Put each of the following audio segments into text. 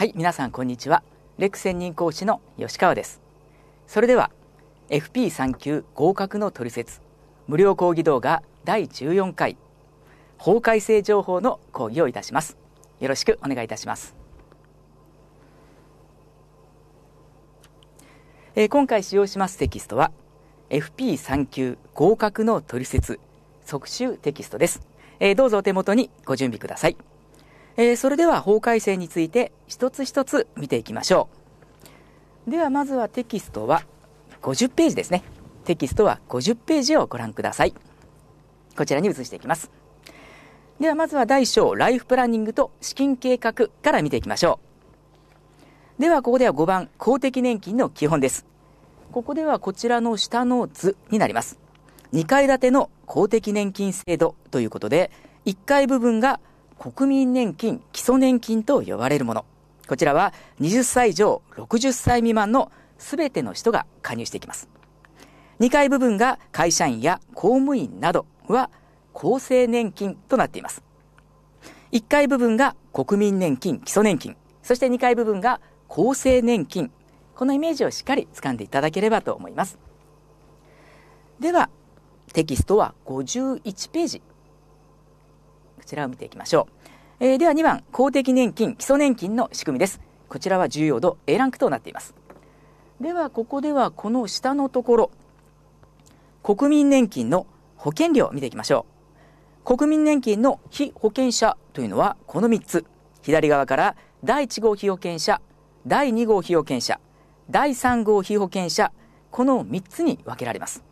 はい皆さんこんにちはレク専任講師の吉川ですそれでは FP3 級合格の取説無料講義動画第14回法改正情報の講義をいたしますよろしくお願いいたしますえー、今回使用しますテキストは FP3 級合格の取説即習テキストです、えー、どうぞお手元にご準備くださいえー、それでは法改正について一つ一つ見ていきましょう。ではまずはテキストは50ページですね。テキストは50ページをご覧ください。こちらに移していきます。ではまずは第1章、ライフプランニングと資金計画から見ていきましょう。ではここでは5番、公的年金の基本です。ここではこちらの下の図になります。2階建ての公的年金制度ということで、1階部分が国民年金、基礎年金と呼ばれるもの。こちらは20歳以上60歳未満のすべての人が加入していきます。2階部分が会社員や公務員などは厚生年金となっています。1階部分が国民年金、基礎年金、そして2階部分が厚生年金。このイメージをしっかり掴んでいただければと思います。では、テキストは51ページちらを見ていきましょう。えー、では2番、公的年金、基礎年金の仕組みです。こちらは重要度 A ランクとなっています。では、ここではこの下のところ、国民年金の保険料を見ていきましょう。国民年金の非保険者というのはこの3つ。左側から第1号被保険者、第2号被保険者、第3号被保険者、この3つに分けられます。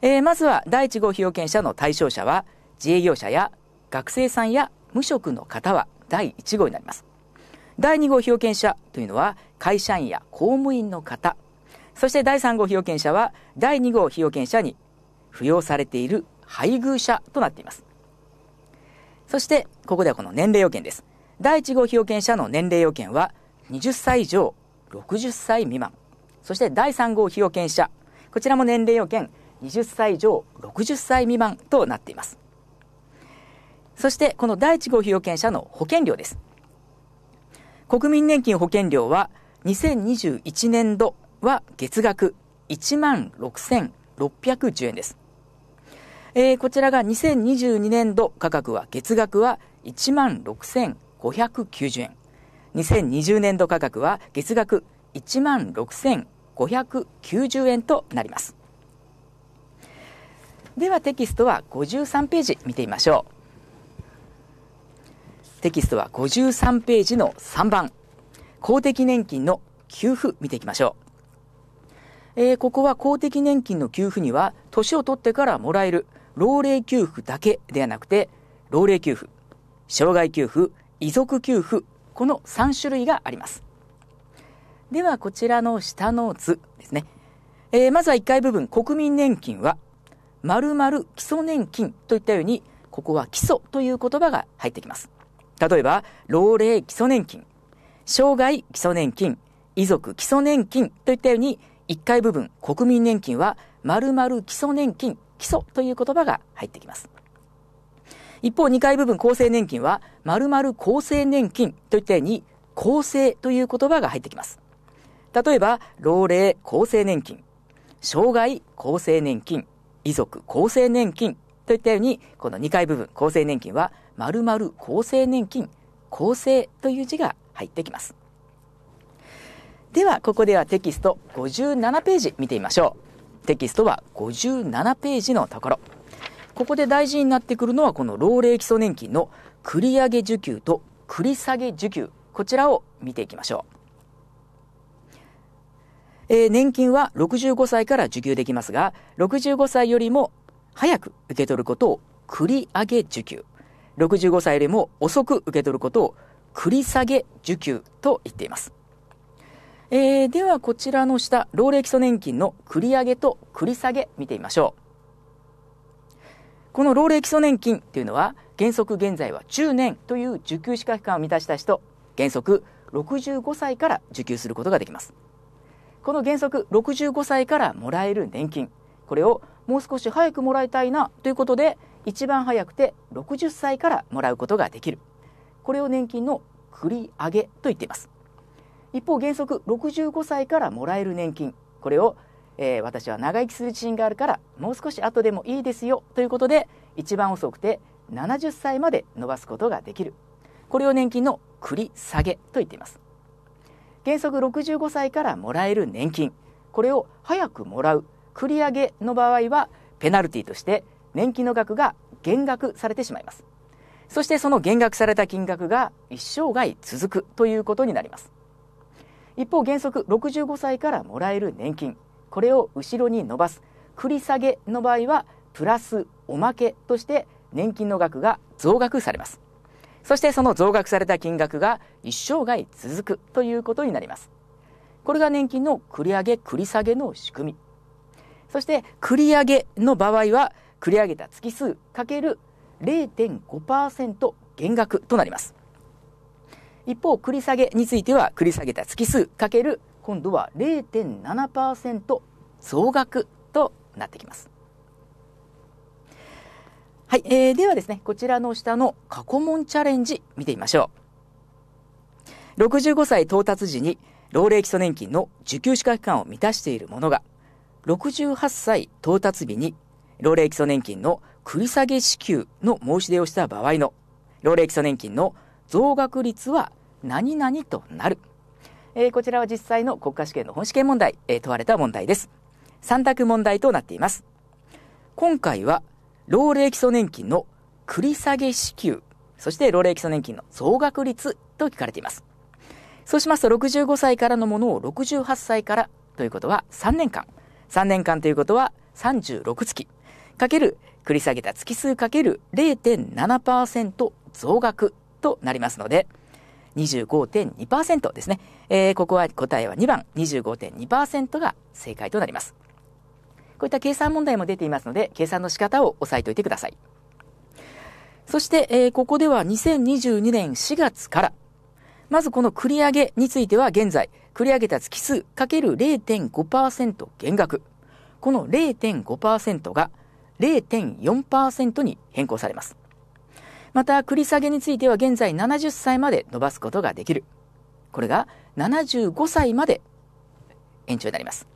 えー、まずは第1号被保険者の対象者は自営業者や学生さんや無職の方は第1号になります。第2号被保険者というのは会社員や公務員の方、そして第3号被保険者は第2号被保険者に扶養されている配偶者となっています。そしてここではこの年齢要件です。第1号被保険者の年齢要件は20歳以上、60歳未満。そして第3号被保険者、こちらも年齢要件20歳以上、60歳未満となっています。そしてこの第1号被保険者の保険料です。国民年金保険料は2021年度は月額1万6610円です。えー、こちらが2022年度価格は月額は1万6590円。2020年度価格は月額1万6590円となります。ではテキストは53ページ見てみましょう。テキストは53ページの3番、公的年金の給付見ていきましょう。えー、ここは公的年金の給付には、年を取ってからもらえる老齢給付だけではなくて、老齢給付、障害給付、遺族給付、この3種類があります。では、こちらの下の図ですね。えー、まずは1階部分、国民年金は、まる基礎年金といったように、ここは基礎という言葉が入ってきます。例えば、老齢基礎年金、障害基礎年金、遺族基礎年金といったように、1階部分、国民年金は、〇〇基礎年金、基礎という言葉が入ってきます。一方、2階部分、厚生年金は、〇〇厚生年金といったように、厚生という言葉が入ってきます。例えば、老齢厚生年金、障害厚生年金、遺族厚生年金といったように、この2階部分、厚生年金は、丸々厚生年金、厚生という字が入ってきます。では、ここではテキスト57ページ見てみましょう。テキストは57ページのところ。ここで大事になってくるのは、この老齢基礎年金の繰上げ受給と繰下げ受給。こちらを見ていきましょう。えー、年金は65歳から受給できますが、65歳よりも早く受け取ることを繰り上げ受給、65歳よりも遅く受け取ることを繰り下げ受給と言っています。えー、ではこちらの下、老齢基礎年金の繰り上げと繰り下げ見てみましょう。この老齢基礎年金というのは、原則現在は10年という受給資格期間を満たした人、原則65歳から受給することができます。この原則65歳からもらえる年金、これをもう少し早くもらいたいなということで一番早くて60歳からもらうことができるこれを年金の繰り上げと言っています一方原則65歳からもらえる年金これを、えー、私は長生きする自信があるからもう少し後でもいいですよということで一番遅くて70歳まで伸ばすことができるこれを年金の繰り下げと言っています原則65歳からもらえる年金これを早くもらう繰り上げの場合はペナルティとして年金の額が減額されてしまいます。そしてその減額された金額が一生涯続くということになります。一方原則65歳からもらえる年金、これを後ろに伸ばす繰り下げの場合はプラスおまけとして年金の額が増額されます。そしてその増額された金額が一生涯続くということになります。これが年金の繰り上げ繰り下げの仕組みそして繰り上げの場合は繰り上げた月数かける0.5%減額となります。一方、繰り下げについては繰り下げた月数かける今度は0.7%増額となってきます。はい、えー、ではですね、こちらの下の過去問チャレンジ見てみましょう。65歳到達時に老齢基礎年金の受給資格期間を満たしているものが68歳到達日に老齢基礎年金の繰り下げ支給の申し出をした場合の老齢基礎年金の増額率は何々となる、えー、こちらは実際の国家試験の本試験問題、えー、問われた問題です三択問題となっています今回は老齢基礎年金の繰り下げ支給そして老齢基礎年金の増額率と聞かれていますそうしますと65歳からのものを68歳からということは3年間3年間ということは36月かける繰り下げた月数かける0.7%増額となりますので、25.2%ですね。えー、ここは答えは2番、25.2%が正解となります。こういった計算問題も出ていますので、計算の仕方を押さえておいてください。そして、えー、ここでは2022年4月から、まずこの繰り上げについては現在、繰り上げた月数 ×0.5% 減額。この0.5%が0.4%に変更されます。また、繰り下げについては現在70歳まで伸ばすことができる。これが75歳まで延長になります。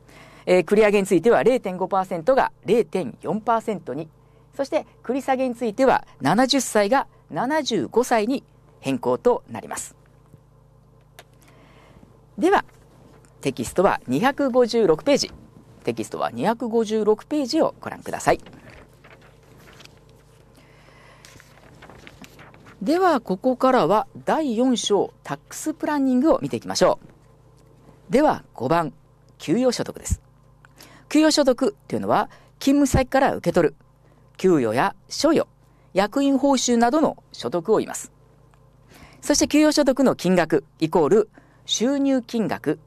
えー、繰り上げについては0.5%が0.4%に、そして繰り下げについては70歳が75歳に変更となります。では、テキストは256ページ。テキストは256ページをご覧ください。では、ここからは第4章タックスプランニングを見ていきましょう。では、5番、給与所得です。給与所得というのは、勤務先から受け取る、給与や所与、役員報酬などの所得を言います。そして給与所得の金額イコール収入金額、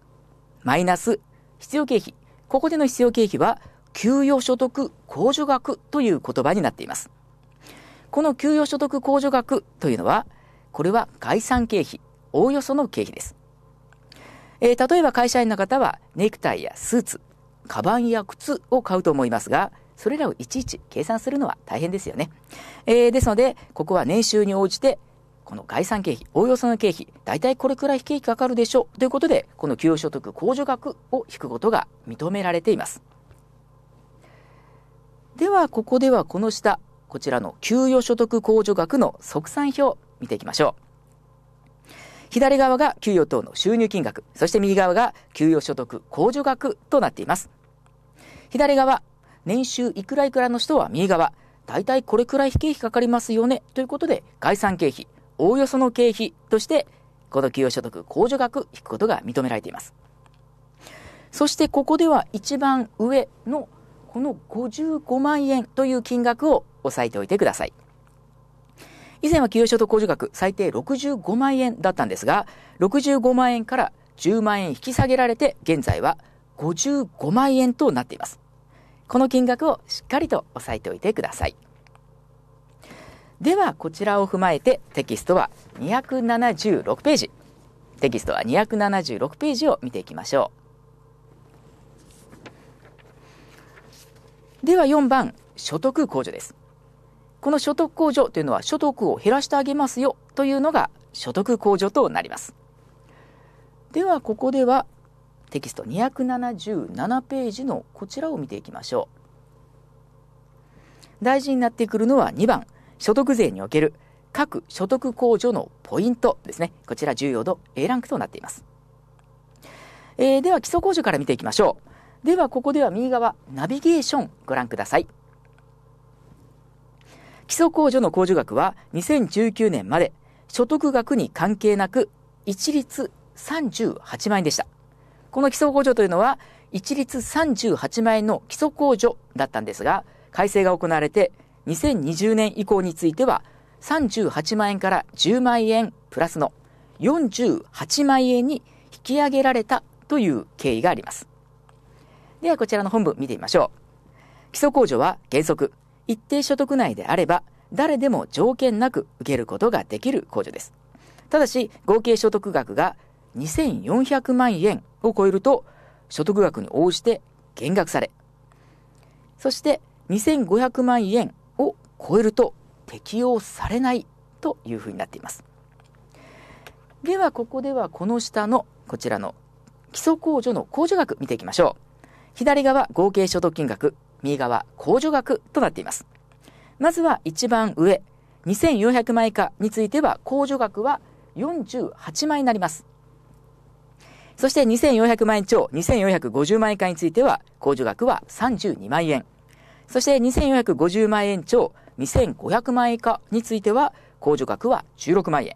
マイナス必要経費。ここでの必要経費は、給与所得控除額という言葉になっています。この給与所得控除額というのは、これは概算経費、おおよその経費です。えー、例えば会社員の方はネクタイやスーツ、カバンや靴を買うと思いますが、それらをいちいち計算するのは大変ですよね。えー、ですので、ここは年収に応じてこの概算経費、おおよその経費、大体これくらい経費かかるでしょうということで、この給与所得控除額を引くことが認められています。では、ここではこの下、こちらの給与所得控除額の即算表、見ていきましょう。左側が給与等の収入金額、そして右側が給与所得控除額となっています。左側、年収いくらいくらの人は右側、大体これくらい非経費かかりますよねということで、概算経費、おおよその経費として、この給与所得控除額引くことが認められています。そしてここでは一番上のこの55万円という金額を押さえておいてください。以前は給与所得控除額最低65万円だったんですが、65万円から10万円引き下げられて、現在は55万円となっています。この金額をしっかりと押さえておいてください。ではこちらを踏まえてテキストは276ページテキストは276ページを見ていきましょうでは4番所得控除ですこの所得控除というのは所得を減らしてあげますよというのが所得控除となりますではここではテキスト277ページのこちらを見ていきましょう大事になってくるのは2番「所得税における各所得控除のポイントですね。こちら重要度 A ランクとなっています。えー、では基礎控除から見ていきましょう。ではここでは右側ナビゲーションご覧ください。基礎控除の控除額は2019年まで所得額に関係なく一律38万円でした。この基礎控除というのは一律38万円の基礎控除だったんですが改正が行われて2020年以降については38万円から10万円プラスの48万円に引き上げられたという経緯があります。ではこちらの本文見てみましょう。基礎控除は原則、一定所得内であれば誰でも条件なく受けることができる控除です。ただし合計所得額が2400万円を超えると所得額に応じて減額され、そして2500万円超えると適用されないというふうになっていますではここではこの下のこちらの基礎控除の控除額見ていきましょう左側合計所得金額右側控除額となっていますまずは一番上2400万以下については控除額は48万円になりますそして2400万円超2450万円以下については控除額は32万円そして2450万円超2500万円以下については、控除額は16万円。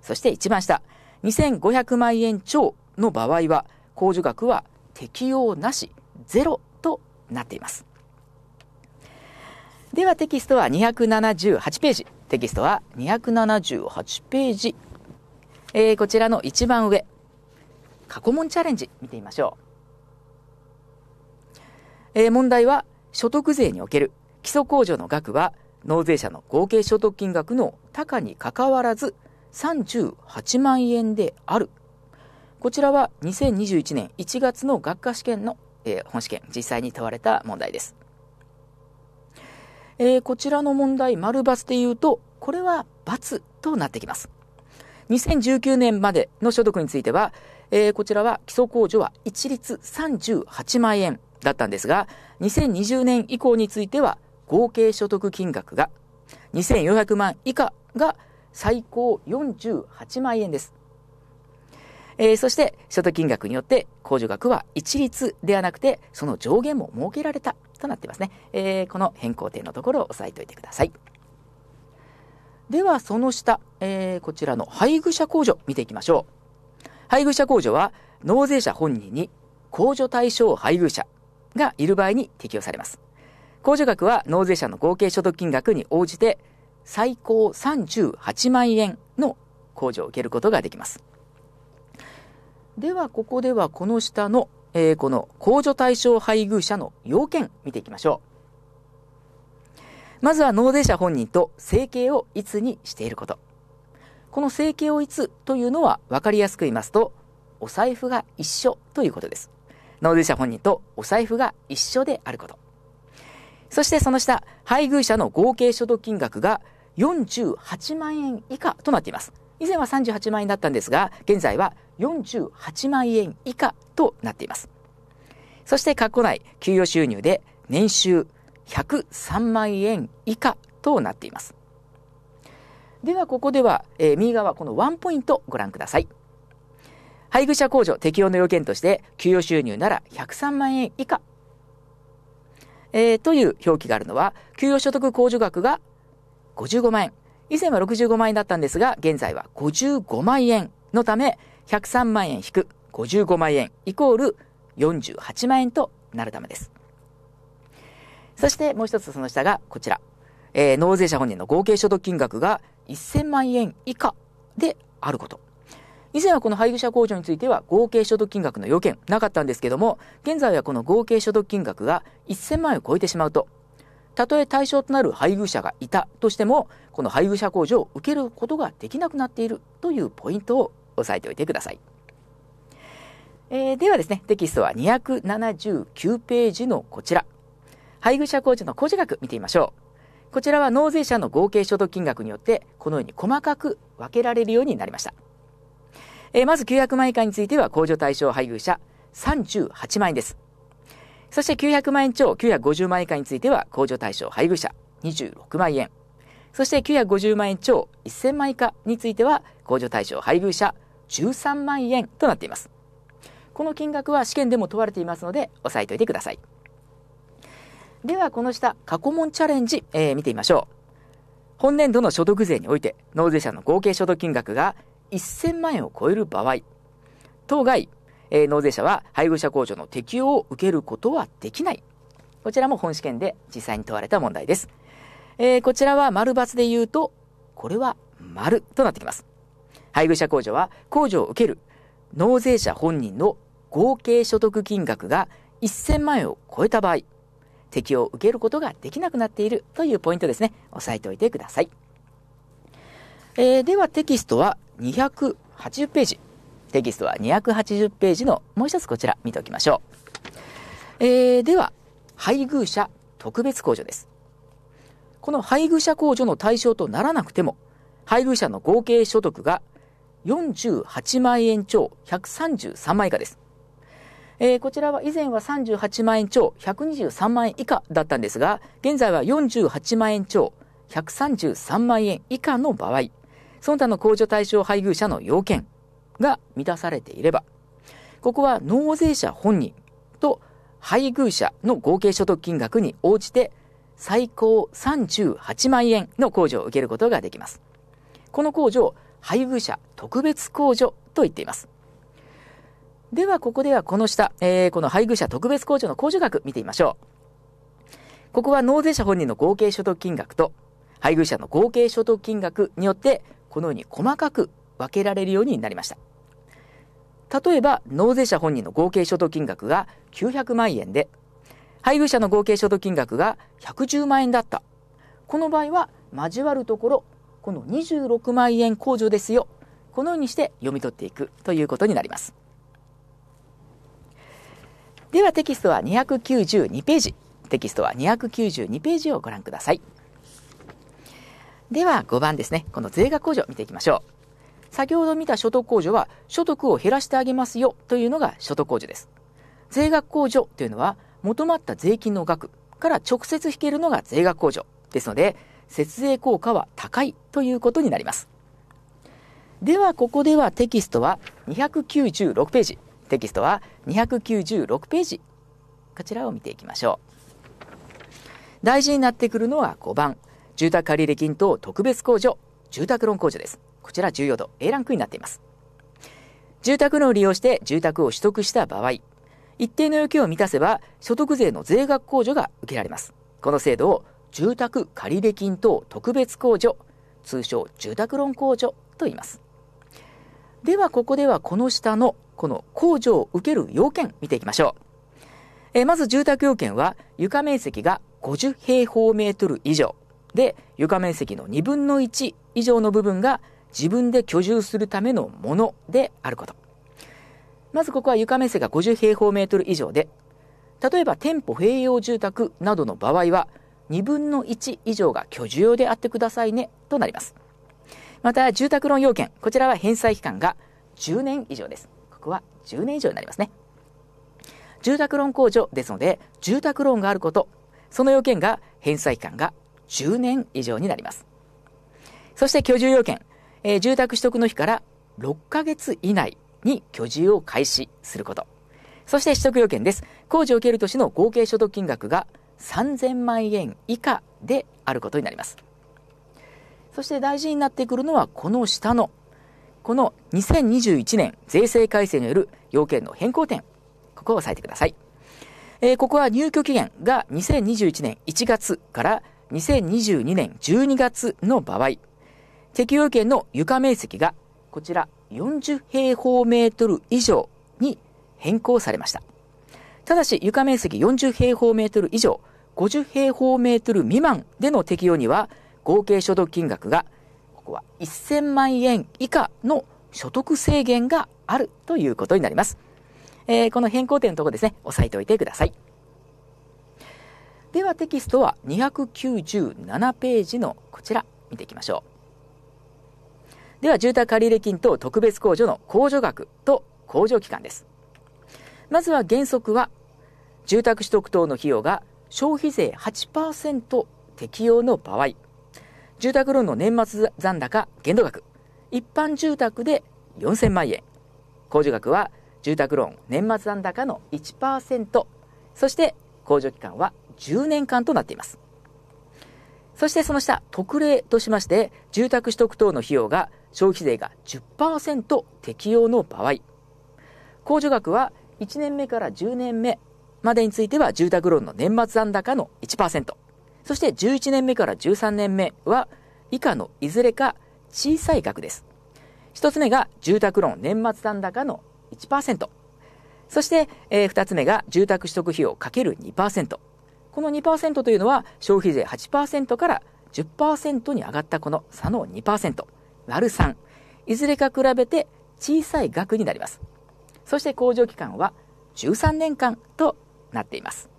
そして一番下、2500万円超の場合は、控除額は適用なし、ゼロとなっています。ではテキストは278ページ。テキストは278ページ。えー、こちらの一番上、過去問チャレンジ見てみましょう。えー、問題は、所得税における基礎控除の額は納税者の合計所得金額の高にかかわらず38万円である。こちらは2021年1月の学科試験の、えー、本試験、実際に問われた問題です。えー、こちらの問題、丸×で言うと、これは×となってきます。2019年までの所得については、えー、こちらは基礎控除は一律38万円だったんですが、2020年以降については合計所得金額が2400万以下が最高48万円です。えー、そして所得金額によって控除額は一律ではなくてその上限も設けられたとなっていますね、えー、この変更点のところを押さえておいてくださいではその下、えー、こちらの配偶者控除見ていきましょう配偶者控除は納税者本人に控除対象配偶者がいる場合に適用されます控除額は納税者の合計所得金額に応じて最高38万円の控除を受けることができます。では、ここではこの下の、えー、この控除対象配偶者の要件見ていきましょう。まずは納税者本人と生計をいつにしていること。この生計をいつというのは分かりやすく言いますと、お財布が一緒ということです。納税者本人とお財布が一緒であること。そしてその下、配偶者の合計所得金額が48万円以下となっています。以前は38万円だったんですが、現在は48万円以下となっています。そして、括弧内、給与収入で年収103万円以下となっています。では、ここでは、えー、右側、このワンポイントご覧ください。配偶者控除適用の要件として、給与収入なら103万円以下えー、という表記があるのは、給与所得控除額が55万円。以前は65万円だったんですが、現在は55万円のため、103万円引く55万円イコール48万円となるためです。そしてもう一つその下がこちら。えー、納税者本人の合計所得金額が1000万円以下であること。以前はこの配偶者控除については合計所得金額の要件なかったんですけども、現在はこの合計所得金額が1000万円を超えてしまうと、たとえ対象となる配偶者がいたとしても、この配偶者控除を受けることができなくなっているというポイントを押さえておいてください。えー、ではですね、テキストは279ページのこちら。配偶者控除の控除額見てみましょう。こちらは納税者の合計所得金額によって、このように細かく分けられるようになりました。えー、まず900万円以下については控除対象配偶者38万円です。そして900万円超950万円以下については控除対象配偶者26万円。そして950万円超1000万円以下については控除対象配偶者13万円となっています。この金額は試験でも問われていますので押さえておいてください。ではこの下過去問チャレンジ、えー、見てみましょう。本年度の所得税において納税者の合計所得金額が1000万円を超える場合、当該、えー、納税者は配偶者控除の適用を受けることはできない。こちらも本試験で実際に問われた問題です。えー、こちらは丸×で言うと、これは丸となってきます。配偶者控除は控除を受ける納税者本人の合計所得金額が1000万円を超えた場合、適用を受けることができなくなっているというポイントですね。押さえておいてください。えー、ではテキストは280ページ。テキストは280ページのもう一つこちら見ておきましょう。えー、では、配偶者特別控除です。この配偶者控除の対象とならなくても、配偶者の合計所得が48万円超133万以下です。えー、こちらは以前は38万円超123万円以下だったんですが、現在は48万円超133万円以下の場合、その他の控除対象配偶者の要件が満たされていれば、ここは納税者本人と配偶者の合計所得金額に応じて最高38万円の控除を受けることができます。この控除を配偶者特別控除と言っています。では、ここではこの下、えー、この配偶者特別控除の控除額見てみましょう。ここは納税者本人の合計所得金額と配偶者の合計所得金額によってこのように細かく分けられるようになりました例えば納税者本人の合計所得金額が900万円で配偶者の合計所得金額が110万円だったこの場合は交わるところこの26万円控除ですよこのようにして読み取っていくということになりますではテキストは292ページテキストは292ページをご覧くださいでは5番ですね。この税額控除見ていきましょう。先ほど見た所得控除は所得を減らしてあげますよというのが所得控除です。税額控除というのは求まった税金の額から直接引けるのが税額控除ですので節税効果は高いということになります。ではここではテキストは296ページ。テキストは296ページ。こちらを見ていきましょう。大事になってくるのは5番。住宅借入金等特別控除、住宅ローン控除です。こちら重要度 A ランクになっています。住宅ローンを利用して住宅を取得した場合、一定の要求を満たせば所得税の税額控除が受けられます。この制度を住宅借入金等特別控除、通称住宅ローン控除と言います。ではここではこの下のこの控除を受ける要件見ていきましょう。えまず住宅要件は床面積が50平方メートル以上、で床面積の2分の1以上の部分が自分で居住するためのものであることまずここは床面積が50平方メートル以上で例えば店舗併用住宅などの場合は2分の1以上が居住用であってくださいねとなりますまた住宅ローン要件こちらは返済期間が10年以上ですここは10年以上になりますね住宅ローン控除ですので住宅ローンがあることその要件が返済期間が10年以上になります。そして居住要件、えー、住宅取得の日から6ヶ月以内に居住を開始すること。そして取得要件です。工事を受ける年の合計所得金額が3000万円以下であることになります。そして大事になってくるのはこの下の、この2021年税制改正による要件の変更点。ここを押さえてください。えー、ここは入居期限が2021年1月から2022年12月の場合、適用権の床面積がこちら40平方メートル以上に変更されました。ただし床面積40平方メートル以上、50平方メートル未満での適用には合計所得金額がここは1000万円以下の所得制限があるということになります。えー、この変更点のところですね、押さえておいてください。ではテキストは297ページのこちら見ていきましょうでは住宅借入金と特別控除の控除額と控除期間ですまずは原則は住宅取得等の費用が消費税8%適用の場合住宅ローンの年末残高限度額一般住宅で4000万円控除額は住宅ローン年末残高の1%そして控除期間は10年間となっています。そしてその下、特例としまして、住宅取得等の費用が消費税が10%適用の場合、控除額は1年目から10年目までについては住宅ローンの年末残高の1%、そして11年目から13年目は以下のいずれか小さい額です。1つ目が住宅ローン年末残高の1%、そして、えー、2つ目が住宅取得費用 ×2%、この2%というのは消費税8%から10%に上がったこの差の2%、割る3、いずれか比べて小さい額になります。そして控除期間は13年間となっています。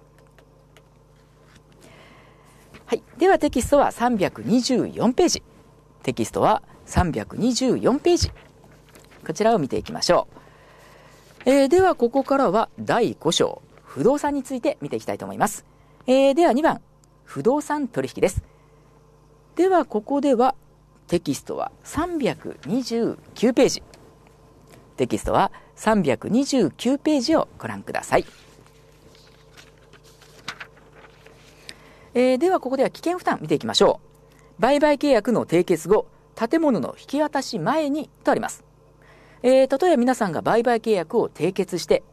はい。ではテキストは324ページ。テキストは324ページ。こちらを見ていきましょう。えー、ではここからは第5章、不動産について見ていきたいと思います。えー、では2番、不動産取引です。ではここではテキストは329ページ。テキストは329ページをご覧ください。えー、ではここでは危険負担見ていきましょう。売買契約の締結後、建物の引き渡し前にとあります。えー、例えば皆さんが売買契約を締結して、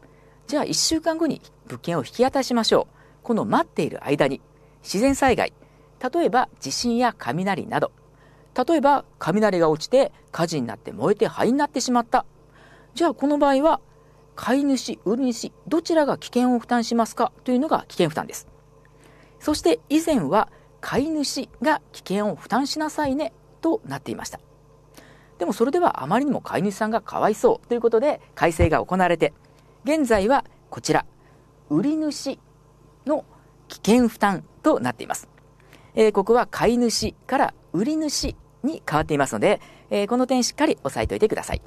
じゃあ1週間後に物件を引き渡しましょう。この待っている間に自然災害例えば地震や雷など例えば雷が落ちて火事になって燃えて灰になってしまったじゃあこの場合は買い主売り主どちらが危険を負担しますかというのが危険負担ですそして以前は買い主が危険を負担しなさいねとなっていましたでもそれではあまりにも飼い主さんがかわいそうということで改正が行われて現在はこちら売り主の危険負担となっています。えー、ここは買い主から売り主に変わっていますので、えー、この点しっかり押さえておいてください。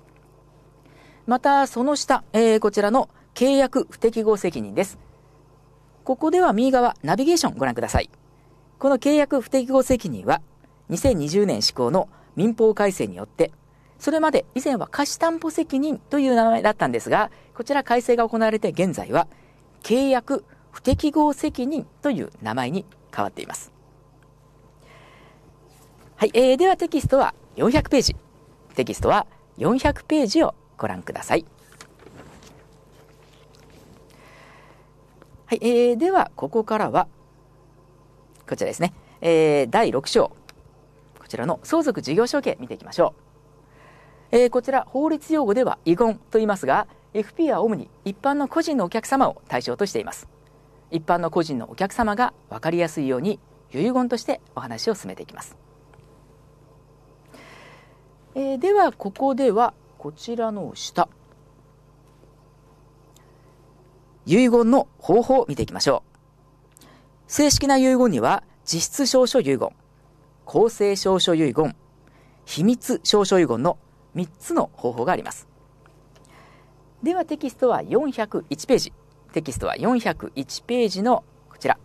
また、その下、えー、こちらの契約不適合責任です。ここでは右側、ナビゲーションをご覧ください。この契約不適合責任は、2020年施行の民法改正によって、それまで以前は貸担保責任という名前だったんですが、こちら改正が行われて現在は、契約不適合責任という名前に変わっています。はい、えー、ではテキストは400ページ。テキストは400ページをご覧ください。はい、えー、ではここからは、こちらですね、えー、第6章、こちらの相続事業承継見ていきましょう。えー、こちら法律用語では遺言と言いますが、FP は主に一般の個人のお客様を対象としています。一般の個人のお客様が分かりやすいように遺言としてお話を進めていきます、えー、ではここではこちらの下遺言の方法を見ていきましょう正式な遺言には実質証書遺言公正証書遺言秘密証書遺言の3つの方法がありますではテキストは401ページテキストは401ページのこちら、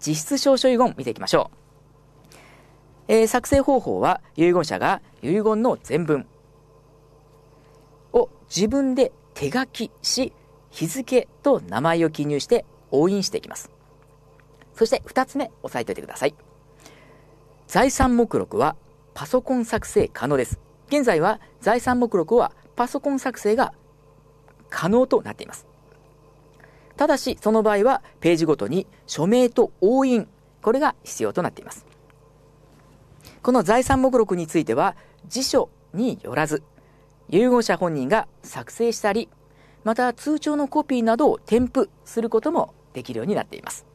実質証書遺言見ていきましょう。えー、作成方法は遺言者が遺言の全文を自分で手書きし、日付と名前を記入して押印していきます。そして2つ目、押さえておいてください。財産目録はパソコン作成可能です。現在は財産目録はパソコン作成が可能となっています。ただし、その場合はページごとに署名と押印、これが必要となっています。この財産目録については、辞書によらず、有言者本人が作成したり、また通帳のコピーなどを添付することもできるようになっています。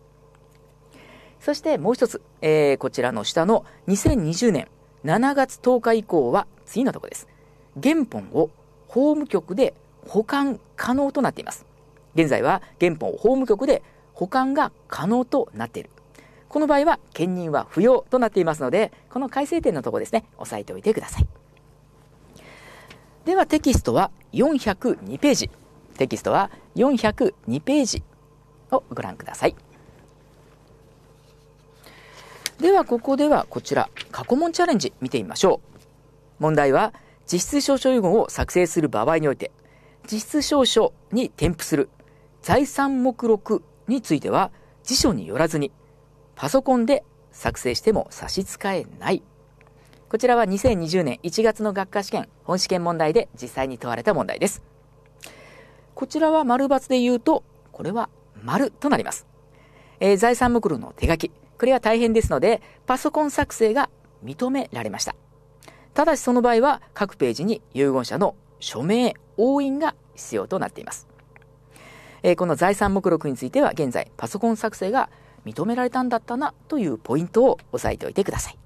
そしてもう一つ、えー、こちらの下の2020年7月10日以降は次のところです。原本を法務局で保管可能となっています。現在は原本法務局で保管が可能となっている。この場合は兼任は不要となっていますので、この改正点のところですね、押さえておいてください。ではテキストは402ページ。テキストは402ページをご覧ください。ではここではこちら、過去問チャレンジ見てみましょう。問題は、実質証書遺言を作成する場合において、実質証書に添付する財産目録については辞書によらずにパソコンで作成しても差し支えない。こちらは2020年1月の学科試験本試験問題で実際に問われた問題です。こちらは丸抜で言うと、これは丸となります。えー、財産目録の手書き。これは大変ですので、パソコン作成が認められました。ただしその場合は各ページに遺言者の署名、押印が必要となっています。えー、この財産目録については現在パソコン作成が認められたんだったなというポイントを押さえておいてください。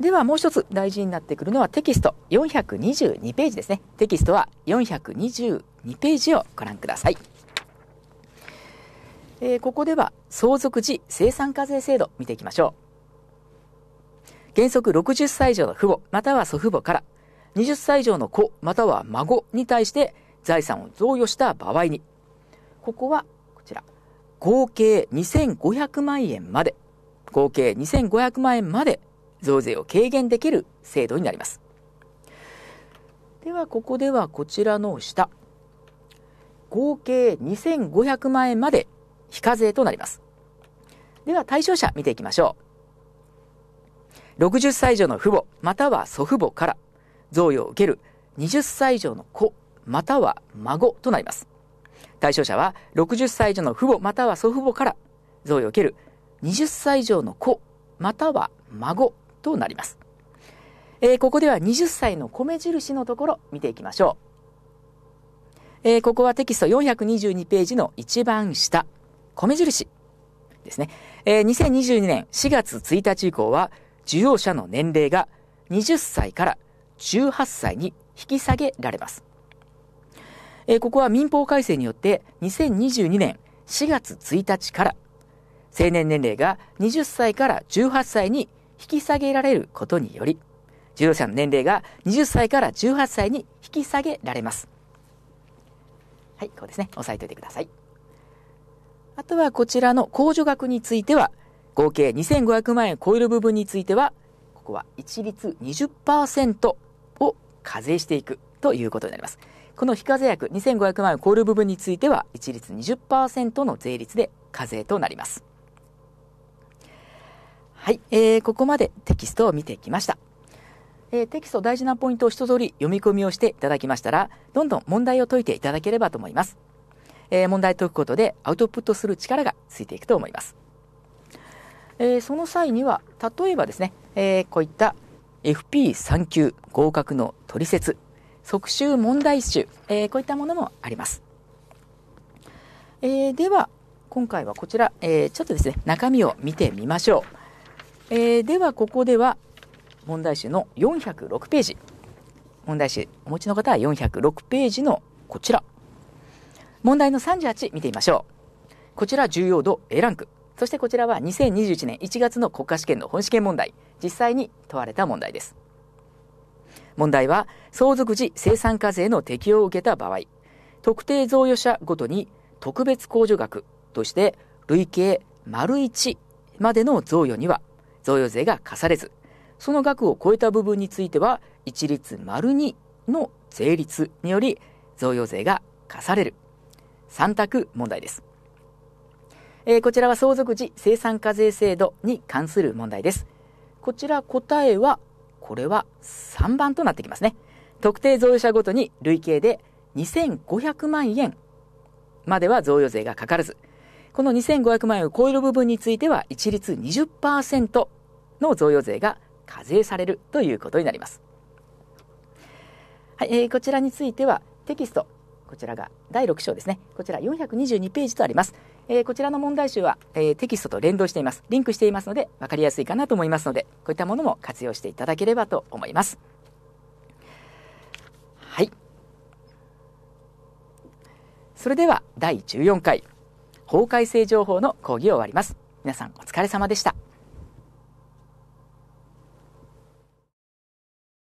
ではもう一つ大事になってくるのはテキスト422ページですね。テキストは422ページをご覧ください。えー、ここでは相続時生産課税制度見ていきましょう。原則60歳以上の父母または祖父母から20歳以上の子または孫に対して財産を贈与した場合に、ここはこちら、合計2500万円まで、合計2500万円まで増税を軽減できる制度になります。では、ここではこちらの下、合計2500万円まで非課税となります。では、対象者見ていきましょう。60歳以上の父母、または祖父母から贈与を受ける20歳以上の子または孫となります。対象者は60歳以上の父母または祖父母から贈与を受ける20歳以上の子または孫となります。えー、ここでは20歳の米印のところ見ていきましょう。えー、ここはテキスト422ページの一番下、米印ですね。えー、2022年4月1日以降は受容者の年齢が20歳から18歳に引き下げられます。えー、ここは民法改正によって2022年4月1日から成年年齢が20歳から18歳に引き下げられることにより、自動者の年齢が20歳から18歳に引き下げられます。はい、こうですね。押さえておいてください。あとはこちらの控除額については、合計2500万円を超える部分については、ここは一律20%を課税していくということになります。この非課税額2500万円を超える部分については、一律20%の税率で課税となります。はい、えー、ここまでテキストを見てきました。えー、テキスト大事なポイントを一通り読み込みをしていただきましたら、どんどん問題を解いていただければと思います。えー、問題解くことでアウトプットする力がついていくと思います。えー、その際には、例えばですね、えー、こういった FP3 級合格の取説即習問題集、えー、こういったものもあります。えー、では、今回はこちら、えー、ちょっとですね、中身を見てみましょう。えでは、ここでは、問題集の406ページ。問題集、お持ちの方は406ページのこちら。問題の38見てみましょう。こちら重要度 A ランク。そしてこちらは2021年1月の国家試験の本試験問題。実際に問われた問題です。問題は、相続時生産課税の適用を受けた場合、特定贈与者ごとに特別控除額として累計丸1までの贈与には贈与税が課されず、その額を超えた部分については一律丸2の税率により贈与税が課される3択問題です、えー、こちらは相続時生産課税制度に関する問題ですこちら答えはこれは3番となってきますね。特定贈与者ごとに累計で2500万円までは贈与税がかからず、この2500万円を超える部分については一律20%の贈与税が課税されるということになります。はい、えー、こちらについてはテキスト、こちらが第6章ですね。こちら422ページとあります。えー、こちらの問題集は、えー、テキストと連動しています。リンクしていますので、わかりやすいかなと思いますので、こういったものも活用していただければと思います。はい。それでは、第14回、法改正情報の講義を終わります。皆さん、お疲れ様でした。